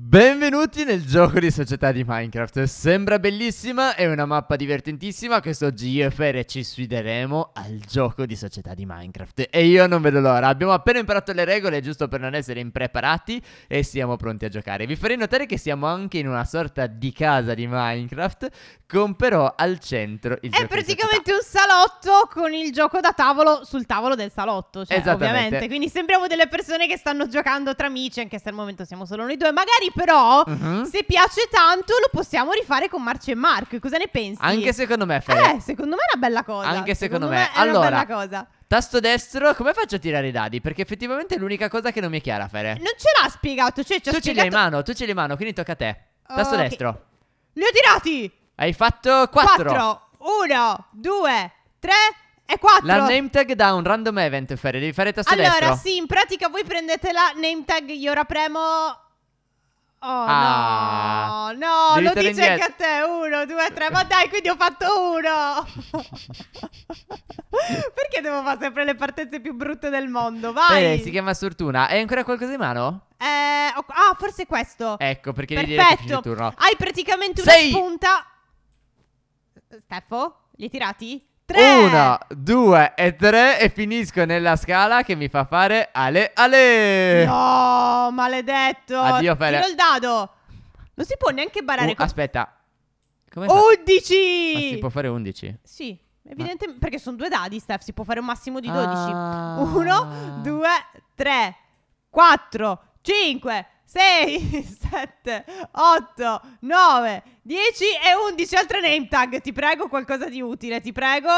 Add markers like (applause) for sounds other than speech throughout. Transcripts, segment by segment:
Benvenuti nel gioco di società di Minecraft, sembra bellissima, è una mappa divertentissima, quest'oggi io e Fere ci sfideremo al gioco di società di Minecraft e io non vedo l'ora, abbiamo appena imparato le regole giusto per non essere impreparati e siamo pronti a giocare. Vi farei notare che siamo anche in una sorta di casa di Minecraft con però al centro il è gioco È praticamente un salotto con il gioco da tavolo sul tavolo del salotto, cioè, ovviamente, quindi sembriamo delle persone che stanno giocando tra amici anche se al momento siamo solo noi due, magari magari però uh-huh. se piace tanto lo possiamo rifare con Marcia e Mark. Cosa ne pensi? Anche secondo me, Fede. Eh, secondo me è una bella cosa. Anche secondo, secondo me. me. è allora, una bella cosa. Tasto destro, come faccio a tirare i dadi? Perché effettivamente è l'unica cosa che non mi è chiara, Fede. Non ce l'ha spiegato, cioè ci Tu spiegato... ce l'hai in mano, tu ce l'hai in mano, quindi tocca a te. Tasto okay. destro. Li ho tirati! Hai fatto 4. 4 1 2 3 e 4. La name tag da un random event, Ferri. Devi fare tasto allora, destro. Allora, sì, in pratica voi prendete la name tag. Io ora premo Oh ah, no, no, lo dice indietro. anche a te, uno, due, tre, ma dai, quindi ho fatto uno. (laughs) Perché devo fare sempre le partenze più brutte del mondo? Vai. Eh, si chiama Sortuna. Hai ancora qualcosa in mano? Eh, ah, forse questo. Ecco, perché Perfetto. devi dire turno. Hai praticamente una Sei. spunta. Steffo, li hai tirati? Tre. Una, due e tre e finisco nella scala che mi fa fare ale ale. No, maledetto. Addio Fede. Tiro il dado. Non si può neanche barare. Uh, con... Aspetta. Come 11. Ma si può fare undici? Sì. Evidentemente, Ma... perché sono due dadi, Steph, si può fare un massimo di dodici. Ah. Uno, due, tre, quattro, cinque, 6, 7, 8, 9, 10 e 11. Altre name tag. Ti prego, qualcosa di utile. Ti prego.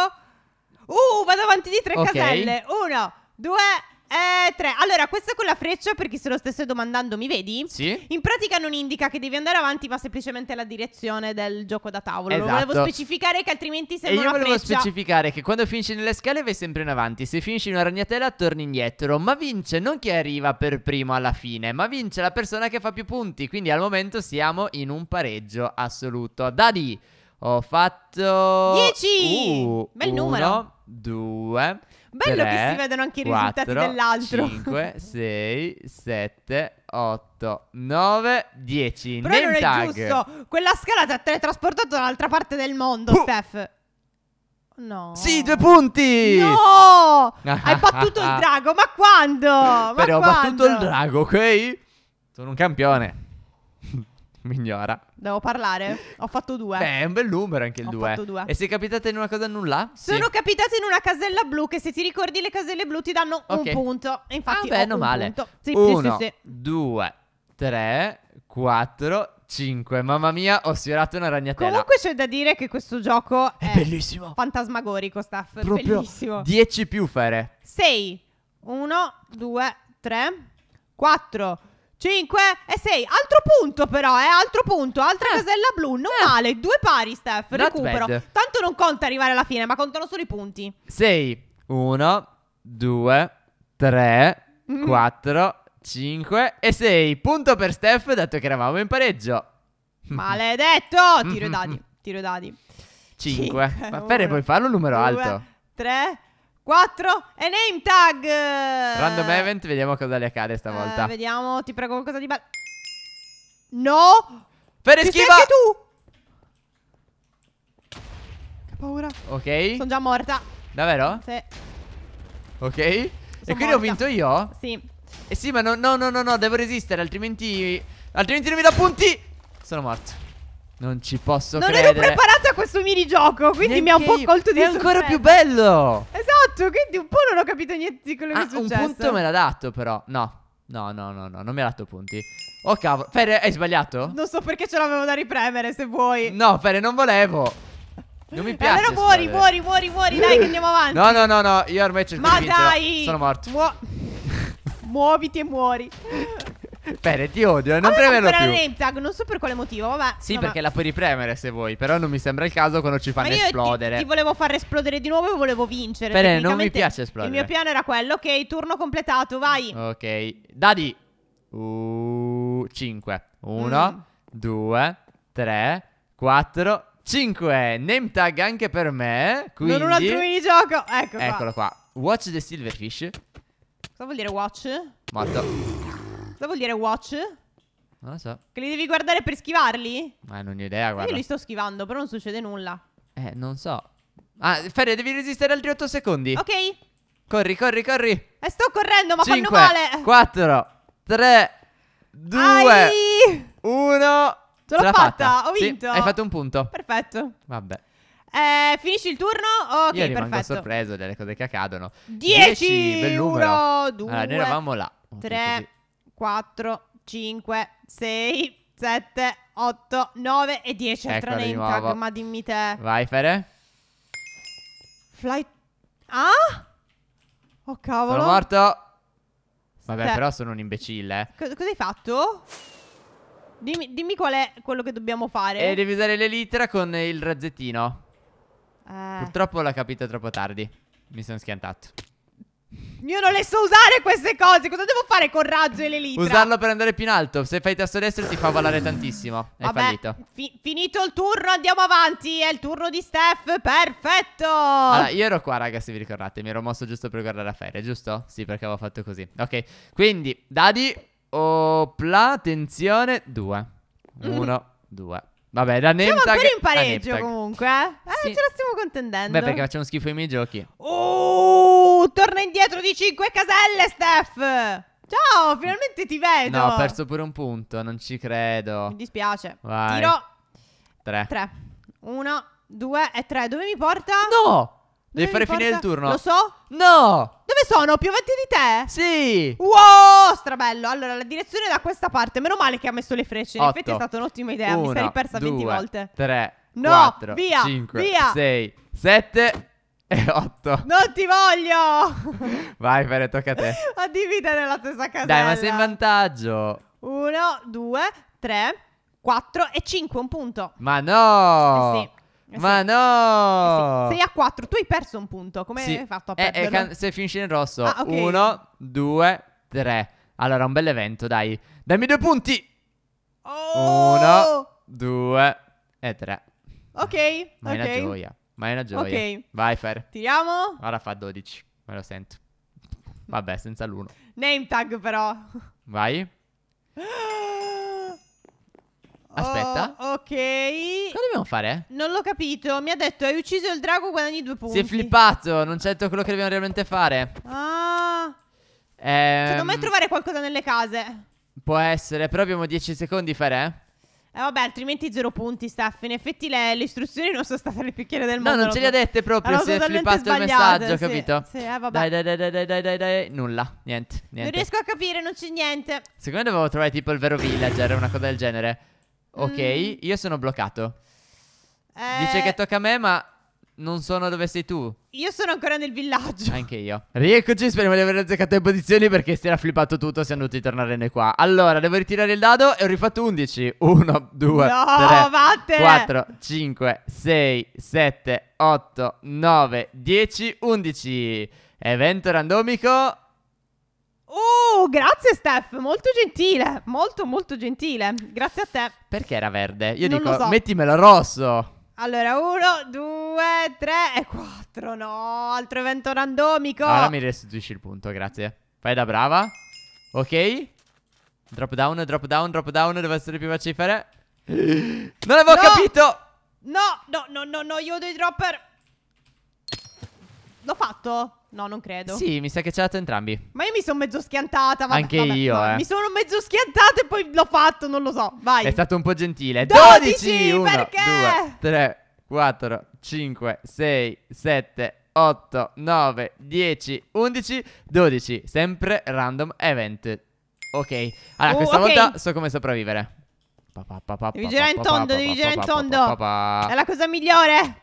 Uh, vado avanti di tre okay. caselle. 1, 2, 3. Eh, tre. Allora, questa con la freccia, per chi se lo stesse domandando, mi vedi? Sì. In pratica non indica che devi andare avanti, ma semplicemente la direzione del gioco da tavolo. Esatto. Lo volevo esatto. specificare che altrimenti sembra una freccia. E io volevo freccia. specificare che quando finisci nelle scale vai sempre in avanti. Se finisci in una ragnatela torni indietro. Ma vince non chi arriva per primo alla fine, ma vince la persona che fa più punti. Quindi al momento siamo in un pareggio assoluto. Dadi, ho fatto... 10! Uh, Bel uno, numero. 2... Bello 3, che si vedono anche i 4, risultati dell'altro. 5, 6, 7, 8, 9, 10. Però Name non tag. è giusto. Quella scala ti ha teletrasportato dall'altra parte del mondo, uh. Steph. No. Sì, due punti! No! (laughs) Hai battuto il drago, ma quando? Ma Però quando? ho battuto il drago, ok? Sono un campione. (laughs) Mi ignora. Devo parlare. Ho fatto due. Beh, è un bel numero anche il Ho 2. Ho fatto due. E se capitata in una cosa nulla? Sono sì. capitate in una casella blu che se ti ricordi le caselle blu ti danno okay. un punto. infatti ah, beh, non male. Punto. Sì, Uno, sì, sì, due, tre, quattro, 5. Mamma mia, ho sfiorato una ragnatela. Comunque c'è da dire che questo gioco è, è bellissimo. Fantasmagorico, staff. Proprio bellissimo. 10 più fare. 6, 1, 2, 3, 4. 5 e 6. Altro punto, però, eh. Altro punto. Altra eh. casella blu. Non eh. male. Due pari, Steph. Recupero. Tanto non conta arrivare alla fine, ma contano solo i punti. 6, 1, 2, 3, 4, 5 e 6. Punto per Steph, dato che eravamo in pareggio. Maledetto! Tiro i dadi. (laughs) Tiro i dadi. 5. Ma Ferre, puoi farlo un numero 2, alto. 3, 4 e name tag Random event, vediamo cosa le accade stavolta eh, Vediamo, ti prego qualcosa di bello No Fede Ci schiva tu Che paura Ok Sono già morta Davvero? Sì Ok sono E quindi morta. ho vinto io? Sì Eh sì ma no no no no, no devo resistere altrimenti Altrimenti non mi da punti Sono morto non ci posso non credere. Non ero preparata a questo minigioco, quindi Neanche mi ha un po' colto di sorpresa. È ancora più bello! Esatto, quindi un po' non ho capito niente di quello ah, che è successo. un punto me l'ha dato però. No, no, no, no, no, non mi ha dato punti. Oh cavolo, Fere, hai sbagliato? Non so perché ce l'avevo da ripremere, se vuoi. No, Fere, non volevo. Non mi piace. Allora muori, muori, muori, muori, dai che andiamo avanti. No, no, no, no, io ormai cerco Ma di dai! Sono morto. Muo (laughs) Muoviti e muori. Bene, ti odio, non Avevo premerlo ancora più. name tag, non so per quale motivo, vabbè. Sì, vabbè. perché la puoi ripremere se vuoi, però non mi sembra il caso quando ci fanno Ma io esplodere. Ti, ti volevo far esplodere di nuovo e volevo vincere. Bene, non mi piace esplodere. Il mio piano era quello, ok, turno completato, vai. Ok, Dadi. Uh, 5. 1, 2, 3, 4, 5. Name tag anche per me. Quindi... Non un altro minigioco. Ecco Eccolo qua. qua. Watch the Silverfish. Cosa vuol dire watch? Morto. Cosa vuol dire watch? Non lo so. Che li devi guardare per schivarli? Ma non ho idea, guarda. Io li sto schivando, però non succede nulla. Eh, non so. Ah, Ferre, devi resistere altri 8 secondi. Ok. Corri, corri, corri. E eh, sto correndo, ma 5, fanno male. 4, 3, 2, Ai! 1. Ce l'ho fatta. fatta, ho vinto. Sì, hai fatto un punto. Perfetto. Vabbè. Eh, finisci il turno? Ok, Io rimango perfetto. sorpreso delle cose che accadono. 10, 10 numero. 1, 2, allora, noi eravamo là. 3, 4, 5, 6, 7, 8, 9 e 10 a Eccolo di ma dimmi te. Vai, Fere. Flight... Ah? Oh, cavolo. Sono morto. Vabbè, Beh. però sono un imbecille. Eh. Cosa, cosa hai fatto? Dimmi, dimmi, qual è quello che dobbiamo fare. E devi usare l'elitra con il razzettino. Eh. Purtroppo l'ha capito troppo tardi. Mi sono schiantato. Io non le so usare queste cose. Cosa devo fare con raggio e l'elitra? Usarlo per andare più in alto. Se fai tasto destro ti fa volare tantissimo. È fallito. Fi finito il turno, andiamo avanti. È il turno di Steph. Perfetto. Allora, io ero qua, raga, se vi ricordate. Mi ero mosso giusto per guardare a Fere, giusto? Sì, perché avevo fatto così. Ok, quindi, Dadi. Opla, oh, attenzione. Due. Mm. Uno, due. Vabbè, da Siamo ancora in pareggio comunque. Eh? eh, sì. ce la stiamo contendendo. Beh, perché facciamo schifo ai miei giochi. Oh, torna indietro di 5 caselle, Steph. Ciao, finalmente ti vedo. No, ho perso pure un punto, non ci credo. Mi dispiace. Vai. Tiro 3. 3. 1, 2 e 3. Dove mi porta? No! Devi fare fine del il turno. Lo so? No! Dove sono? Più avanti di te? Sì! Wow, strabello. Allora, la direzione è da questa parte. Meno male che ha messo le frecce. In Otto. effetti è stata un'ottima idea. Uno, Mi sarei persa due, 20 volte. 3, no, 4, via, 5, via. 6, 7 e 8. Non ti voglio! (laughs) Vai, Fere, tocca a te. a dividere la stessa casella. Dai, ma sei in vantaggio. 1, 2, 3, 4 e 5, un punto. Ma no! Eh sì. Eh, ma no! Eh sì. 6 a 4, tu hai perso un punto. Come sì. hai fatto a eh, eh, perderlo? Eh, can- se finisce in rosso. 1, 2, 3. Allora, un bel evento, dai. Dammi due punti. 1, oh! 2 e 3. Ok, Ma okay. è una gioia. Ma è una gioia. Ok. Vai, Fer. Tiriamo. Ora fa 12. Me lo sento. Vabbè, senza l'uno. Name tag però. Vai. (gasps) (gasps) Ah! Aspetta. Oh, ok. Cosa dobbiamo fare? Non l'ho capito. Mi ha detto hai ucciso il drago, guadagni due punti. Si è flippato. Non c'è quello che dobbiamo realmente fare. Ah. Ehm, Secondo cioè, me trovare qualcosa nelle case. Può essere, però abbiamo 10 secondi fare. Eh vabbè, altrimenti zero punti, Steph. In effetti le, le istruzioni non sono state le più chiare del mondo. No, non ce le ha dette proprio. Si è flippato il messaggio, sì, capito? Sì, eh, vabbè. Dai, dai, dai, dai, dai, dai, dai. Nulla, niente, niente. Non riesco a capire, non c'è niente. Secondo me dovevo trovare tipo il vero villager, una cosa del genere. Ok, mm. io sono bloccato. Eh... Dice che tocca a me, ma non sono dove sei tu. Io sono ancora nel villaggio. Anche io. Rieccoci, speriamo di aver azzeccato le posizioni perché si era flippato tutto, siamo dovuti tornare noi qua. Allora, devo ritirare il dado e ho rifatto 11. 1, 2, no, 3, vattene. 4, 5, 6, 7, 8, 9, 10, 11. Evento randomico grazie Steph, molto gentile, molto molto gentile. Grazie a te. Perché era verde? Io non dico so. mettimelo rosso. Allora, uno, due, tre e quattro. No, altro evento randomico. Ora mi restituisci il punto, grazie. Fai da brava. Ok. Drop down, drop down, drop down. deve essere più facile. (gasps) Non avevo no. capito. No, no, no, no, no, io ho dei dropper. L'ho fatto? No, non credo. Sì, mi sa che ce l'ha entrambi. Ma io mi sono mezzo schiantata. Vabbè, Anche vabbè, io, no, eh. Mi sono mezzo schiantata e poi l'ho fatto, non lo so. Vai. È stato un po' gentile. 12, 12 1, perché? 2, 3, 4, 5, 6, 7, 8, 9, 10, 11, 12. Sempre random event. Ok. Allora, oh, questa okay. volta so come sopravvivere. Pa, devi girare in tondo, devi girare in tondo. È la cosa migliore.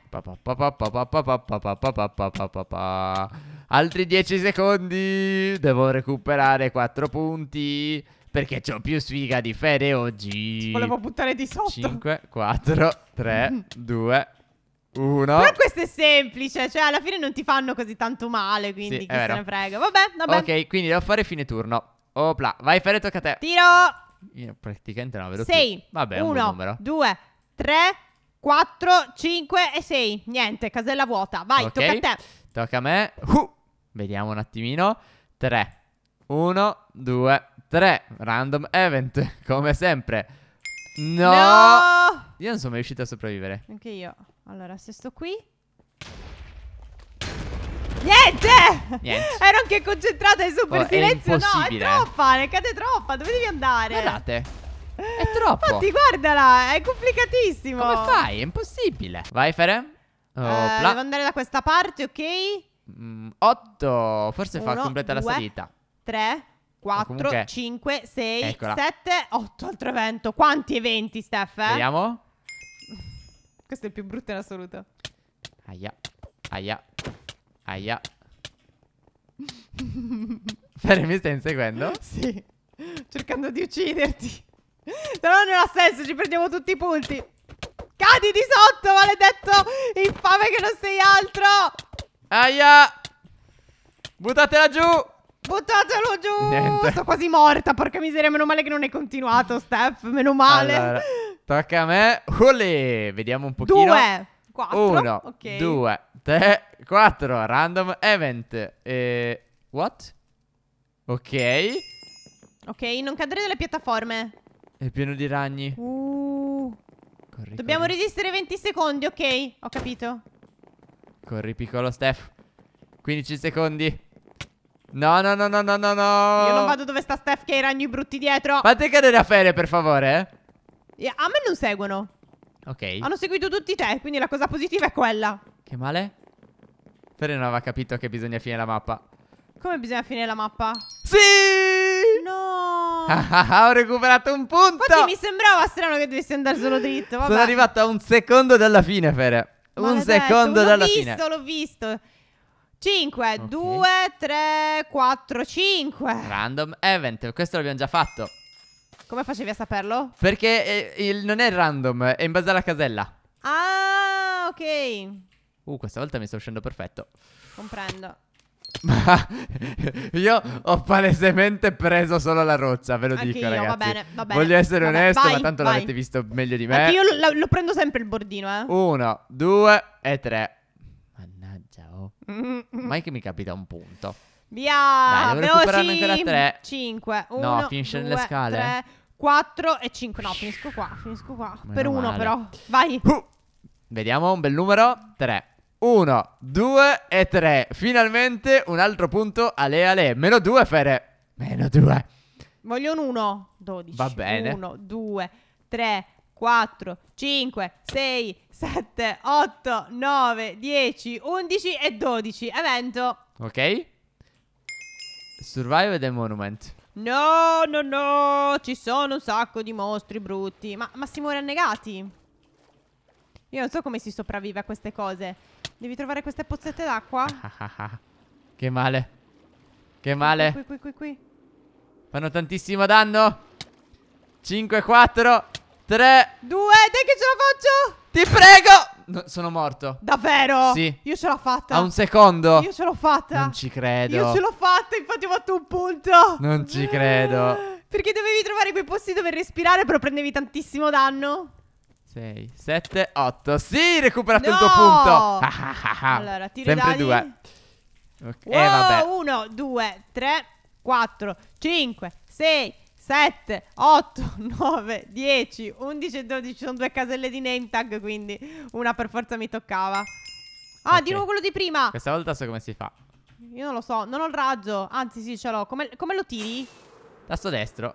Altri 10 secondi. Devo recuperare 4 punti. Perché ho più sfiga di Fede oggi. Ci volevo buttare di sotto. 5, 4, 3, 2, 1. Però questo è semplice. Cioè, alla fine non ti fanno così tanto male. Quindi sì, chi se ne frega. Vabbè, vabbè. Ok, quindi devo fare fine turno. Opla, vai Fede, tocca a te. Tiro. Io praticamente non vedo 6, più. Vabbè, 1, 2, 3, 4. 4, 5 e 6. Niente, casella vuota. Vai, okay. tocca a te. Tocca a me. Uh, vediamo un attimino. 3, 1, 2, 3. Random event, (laughs) come sempre. No! no! Io non sono mai riuscito a sopravvivere. Anche io. Allora, se sto qui... Niente! Niente. (laughs) Ero anche concentrata in super oh, silenzio. no, è troppa, ne cade troppa. Dove devi andare? Guardate. È troppo. Infatti, guardala, è complicatissimo. Come fai? È impossibile. Vai, Fere. Oh, devo andare da questa parte, ok? 8. Mm, Forse Uno, fa completa due, la salita. 3, 4, 5, 6, 7, 8. Altro evento. Quanti eventi, Steph? Eh? Vediamo. Questo è il più brutto in assoluto. Aia. Aia. Aia. (laughs) Fere mi stai inseguendo? sì. Cercando di ucciderti. Però non ha senso, ci prendiamo tutti i punti. Cadi di sotto, maledetto infame che non sei altro. Aia. Buttatela giù. Buttatelo giù. Niente. Sto quasi morta, porca miseria. Meno male che non hai continuato, Steph. Meno male. Allora, tocca a me. Olè. Vediamo un pochino. Due. 4 1, okay. 2, 3, 4 Random event eh, What? Ok Ok, non cadere dalle piattaforme è pieno di ragni. Uh. Corri, Dobbiamo corri. resistere 20 secondi, ok? Ho capito. Corri, piccolo Steph. 15 secondi. No, no, no, no, no, no, no. Io non vado dove sta Steph che ha i ragni brutti dietro. Fate cadere a Fere, per favore. Eh? A me non seguono. Ok. Hanno seguito tutti te, quindi la cosa positiva è quella. Che male? Fere non aveva capito che bisogna finire la mappa. Come bisogna finire la mappa? Sì! no! (laughs) ho recuperato un punto! Infatti mi sembrava strano che dovessi andare solo dritto. Vabbè. Sono arrivato a un secondo dalla fine, Fere. Ma un secondo dalla visto, fine. L'ho visto, l'ho visto. 5, 2, 3, 4, 5. Random event, questo l'abbiamo già fatto. Come facevi a saperlo? Perché eh, il- non è random, è in base alla casella. Ah, ok. Uh, questa volta mi sta uscendo perfetto. Comprendo. Ma (laughs) io ho palesemente preso solo la roccia, ve lo Anche dico, io, ragazzi. Va bene, va bene. Voglio essere va onesto, vai, ma tanto vai. l'avete visto meglio di me. Anche io lo, lo, prendo sempre il bordino, eh. Uno, due e tre. Mannaggia, oh. Mm. Mai che mi capita un punto. Via! Dai, devo veloci. recuperarne Cinque, uno, No, finisce due, nelle scale. Tre, quattro e cinque. No, finisco qua, finisco qua. Meno per uno, male. però. Vai. Uh, vediamo un bel numero. Tre. 1, 2 e 3. Finalmente un altro punto Ale Ale. Meno 2, Fere. Meno 2. Voglio un 1, 12. Va bene. 1, 2, 3, 4, 5, 6, 7, 8, 9, 10, 11 e 12. Evento. Ok. Survive the Monument. No, no, no, ci sono un sacco di mostri brutti. Ma, ma si muore annegati? Io non so come si sopravvive a queste cose. Devi trovare queste pozzette d'acqua. (laughs) che male. Che male. Qui, qui, qui, qui. Fanno tantissimo danno. 5, 4, 3, 2. Dai che ce la faccio. Ti prego. No, sono morto. Davvero? Sì. Io ce l'ho fatta. A un secondo. Io ce l'ho fatta. Non ci credo. Io ce l'ho fatta, infatti ho fatto un punto. Non ci credo. Perché dovevi trovare quei posti dove respirare, però prendevi tantissimo danno. 6, 7, 8. Sì, recuperato no! il tuo punto. (laughs) Ah, ah, ah, allora, tiri Sempre dadi. due. Ok, eh, wow, eh, vabbè. 1, 2, 3, 4, 5, 6, 7, 8, 9, 10, 11 12. Sono due caselle di name tag, quindi una per forza mi toccava. Ah, okay. di nuovo quello di prima. Questa volta so come si fa. Io non lo so, non ho il raggio. Anzi, sì, ce l'ho. Come, come lo tiri? Tasto destro.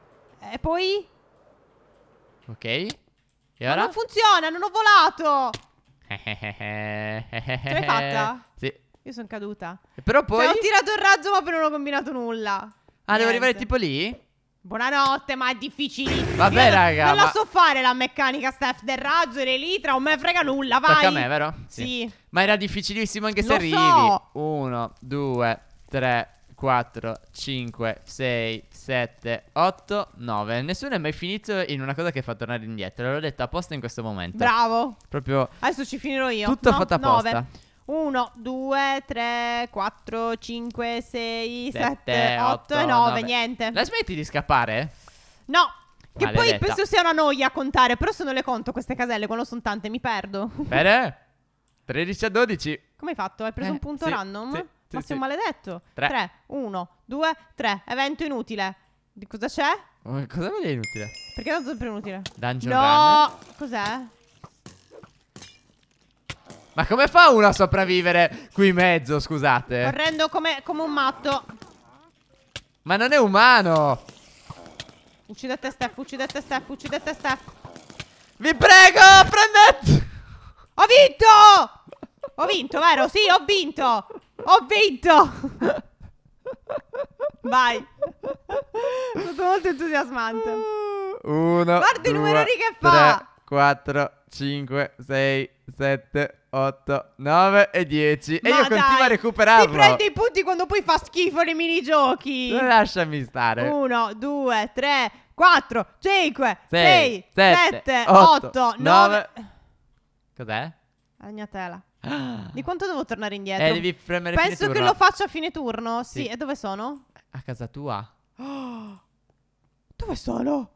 E poi? Ok. E ora? Ma non funziona, non ho volato! (laughs) Ce l'hai fatta? Sì. Io sono caduta. Però cioè, poi... Cioè, ho tirato il razzo ma poi non ho combinato nulla. Ah, Niente. devo arrivare tipo lì? Buonanotte, ma è difficilissimo. Vabbè, raga. Non ma... la so fare la meccanica, Steph, del razzo e l'elitra. Non me frega nulla, vai. Tocca a me, vero? Sì. sì. Ma era difficilissimo anche se arrivi. So. Uno, due, tre, 4, 5, 6, 7, 8, 9. Nessuno è mai finito in una cosa che fa tornare indietro. L'ho detto apposta in questo momento. Bravo. Proprio. Adesso ci finirò io. Tutto no? fatto apposta. 1, 2, 3, 4, 5, 6, 7, 8 e 9. Niente. La smetti di scappare? No. Che Maledetta. poi penso sia una noia a contare. Però se non le conto queste caselle, quando sono tante mi perdo. Bene. 13 (laughs) a 12. Come hai fatto? Hai preso eh, un punto sì, random? Sì. Sì, Ma sei sì. un maledetto. 3, 1, 2, 3. Evento inutile. Di cosa c'è? Eh, cosa vuol dire inutile? Perché non è sempre inutile? Dungeon no! Run. Cos'è? Ma come fa uno a sopravvivere qui in mezzo, scusate? Correndo come, come un matto. Ma non è umano! Uccidete Steph, uccidete Steph, uccidete Steph. Vi prego, prendete! Ho vinto! Ho vinto, vero? Sì, ho vinto! Ho vinto! Vai! Sono molto entusiasmante. Uno, Guarda il due, numero che fa! tre, quattro, cinque, sei, sette, 8, 9 e 10 E io dai, continuo a recuperarlo Ti prendo i punti quando poi fa schifo nei minigiochi Lasciami stare 1, 2, 3, 4, 5, 6, 7, 8, 9 Cos'è? La mia tela di ah. quanto devo tornare indietro? Eh, devi premere Penso che lo faccio a fine turno. Sì. sì. e dove sono? A casa tua. (gasps) dove sono?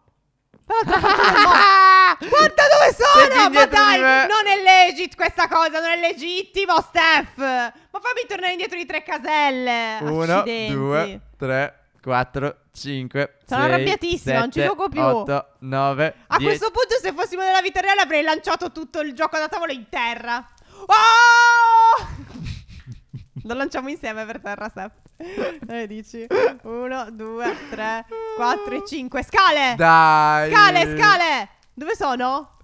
(laughs) Guarda dove sono! Ma dai, non è legit questa cosa, non è legittimo, Steph! Ma fammi tornare indietro di tre caselle! Uno, Accidenti. due, tre, 4, 5, Sono 6, arrabbiatissima, 7, non ci gioco più 8, 9, A 10. questo punto se fossimo nella vita reale avrei lanciato tutto il gioco da tavolo in terra Oh! (laughs) Lo lanciamo insieme per terra, Steph. Eh, e dici 1, 2, 3, 4 e 5. Scale! Dai! Scale, scale! Dove sono?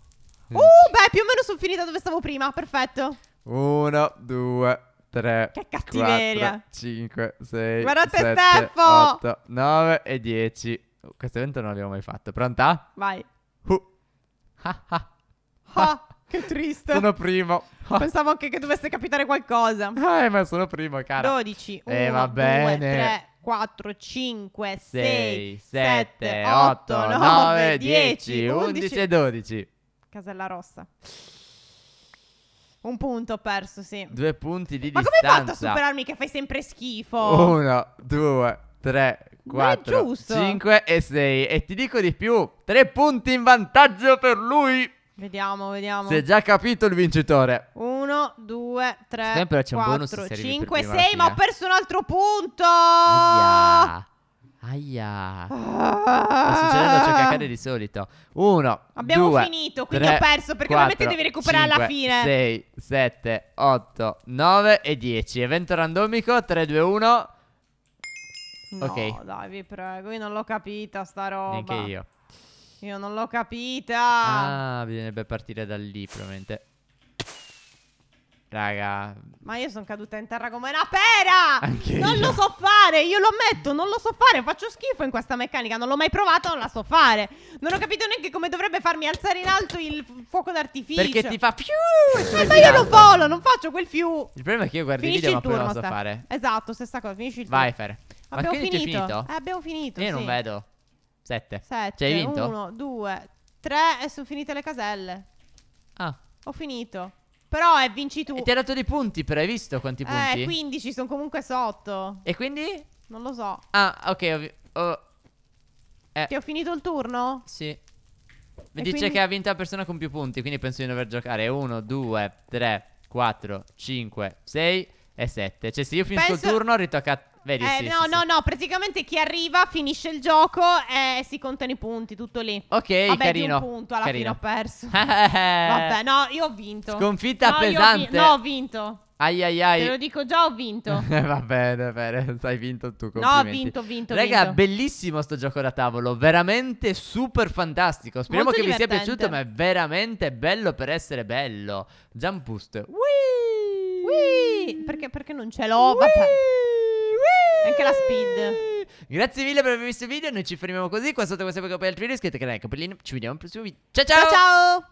Eh, uh, beh, più o meno sono finita dove stavo prima. Perfetto. 1, 2, 3, che cattiveria. 4, 5, 6, Guardate 7, Steffo! 8, 9 e 10. questo evento non l'abbiamo mai fatto. Pronta? Vai. Uh. Ha, ha. Ha. Che triste. Sono primo. (laughs) Pensavo anche che dovesse capitare qualcosa. Eh, ma sono primo, cara. 12, 1, eh, va 2, bene. 3, 4, 5, 6, 7, 7 8, 8, 9, 10, 10 11, e 12. Casella rossa. Un punto ho perso, sì. Due punti di ma distanza. Ma come hai fatto a superarmi che fai sempre schifo? Uno, due, tre, 4, 5 e 6. E ti dico di più: tre punti in vantaggio per lui. Vediamo, vediamo. Si è già capito il vincitore. 1, 2, 3, 4, 5, 6. Ma ho perso un altro punto. Aia. Aia. Ah. Sta succedendo ciò che accade di solito. 1. Abbiamo due, finito, quindi tre, ho perso perché quattro, ovviamente devi recuperare cinque, alla fine. 6, 7, 8, 9 e 10. Evento randomico 3, 2, 1. No, ok. dai, vi prego, io non l'ho capita sta roba. Neanche io. Io non l'ho capita. Ah, bisognerebbe partire da lì, probabilmente. Raga. Ma io sono caduta in terra come una pera! Anche non io. lo so fare, io lo ammetto, non lo so fare, faccio schifo in questa meccanica, non l'ho mai provata, non la so fare. Non ho capito neanche come dovrebbe farmi alzare in alto il fuoco d'artificio. Perché ti fa più! Eh, ma io non volo, non faccio quel più. Il problema è che io guardo Finisci il video, il ma poi non lo so fare. Esatto, stessa cosa, finisci il Vai, turno. Fer. Abbiamo finito. finito? Eh, abbiamo finito. Io sì. non vedo. Sette. Sette. Cioè, hai vinto? Uno, due, tre e sono finite le caselle. Ah. Ho finito. Però è vinci tu. E ti ha dato dei punti, però hai visto quanti eh, punti? Eh, 15, sono comunque sotto. E quindi? Non lo so. Ah, ok. Oh. Eh. Ti ho finito il turno? Sì. Mi dice quindi... che ha vinto la persona con più punti, quindi penso di dover giocare 1, 2, 3, 4, 5, 6 e 7. Cioè, se io finisco penso... il turno, ritocca a Vedi, eh, sì, no, sì, no, sì. no, praticamente chi arriva finisce il gioco e si contano i punti, tutto lì. Ok, Vabbè, carino. Di un punto alla carino. fine ho perso. (laughs) Vabbè, no, io ho vinto. Sconfitta no, pesante. Ho vi- no, ho vinto. Ai ai ai. Te lo dico già, ho vinto. (laughs) va bene, va bene, (laughs) hai vinto tu. No, ho vinto, ho vinto. Raga, vinto. bellissimo sto gioco da tavolo, veramente super fantastico. Speriamo Molto che vi sia piaciuto, ma è veramente bello per essere bello. Jump boost. Whee! Whee! Perché, perché non ce l'ho? Whee! Vabbè. Anche la speed. Grazie mille per aver visto il video. Noi ci fermiamo così. Qua sotto questo video per altri video. Iscrivetevi al canale, campanellino. Ci vediamo al prossimo video. Ciao ciao. Ciao ciao.